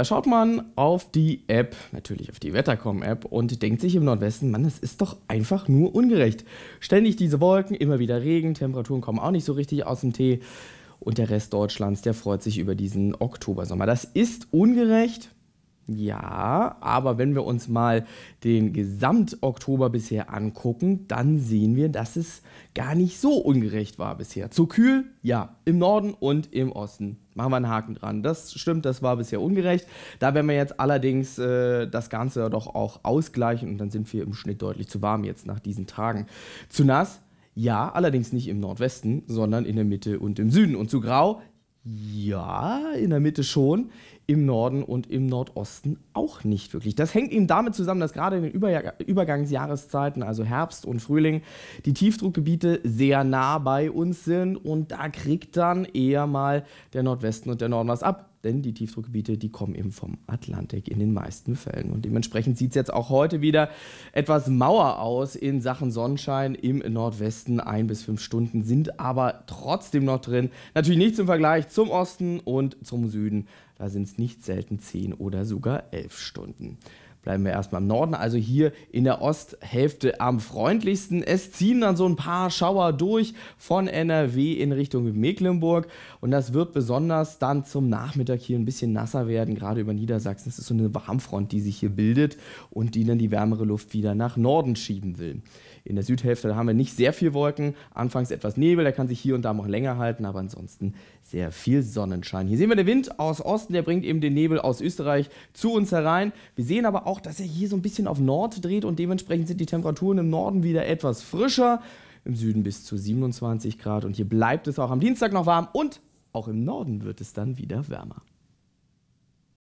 Da schaut man auf die App, natürlich auf die Wettercom-App und denkt sich im Nordwesten, Mann, das ist doch einfach nur ungerecht. Ständig diese Wolken, immer wieder Regen, Temperaturen kommen auch nicht so richtig aus dem Tee und der Rest Deutschlands, der freut sich über diesen Oktobersommer. Das ist ungerecht, ja, aber wenn wir uns mal den Gesamt-Oktober bisher angucken, dann sehen wir, dass es gar nicht so ungerecht war bisher. Zu kühl, ja, im Norden und im Osten. Machen wir einen Haken dran. Das stimmt, das war bisher ungerecht. Da werden wir jetzt allerdings äh, das Ganze doch auch ausgleichen und dann sind wir im Schnitt deutlich zu warm jetzt nach diesen Tagen. Zu nass, ja, allerdings nicht im Nordwesten, sondern in der Mitte und im Süden. Und zu grau, ja, in der Mitte schon im Norden und im Nordosten auch nicht wirklich. Das hängt eben damit zusammen, dass gerade in den Über Übergangsjahreszeiten, also Herbst und Frühling, die Tiefdruckgebiete sehr nah bei uns sind und da kriegt dann eher mal der Nordwesten und der Norden was ab. Denn die Tiefdruckgebiete, die kommen eben vom Atlantik in den meisten Fällen. Und dementsprechend sieht es jetzt auch heute wieder etwas mauer aus in Sachen Sonnenschein im Nordwesten. Ein bis fünf Stunden sind aber trotzdem noch drin. Natürlich nichts im Vergleich zum Osten und zum Süden. Da sind es nicht selten zehn oder sogar elf Stunden. Bleiben wir erstmal im Norden, also hier in der Osthälfte am freundlichsten. Es ziehen dann so ein paar Schauer durch von NRW in Richtung Mecklenburg und das wird besonders dann zum Nachmittag hier ein bisschen nasser werden, gerade über Niedersachsen. Es ist so eine Warmfront, die sich hier bildet und die dann die wärmere Luft wieder nach Norden schieben will. In der Südhälfte haben wir nicht sehr viel Wolken, anfangs etwas Nebel, der kann sich hier und da noch länger halten, aber ansonsten sehr viel Sonnenschein. Hier sehen wir den Wind aus Osten, der bringt eben den Nebel aus Österreich zu uns herein. Wir sehen aber auch, dass er hier so ein bisschen auf Nord dreht und dementsprechend sind die Temperaturen im Norden wieder etwas frischer. Im Süden bis zu 27 Grad und hier bleibt es auch am Dienstag noch warm und auch im Norden wird es dann wieder wärmer.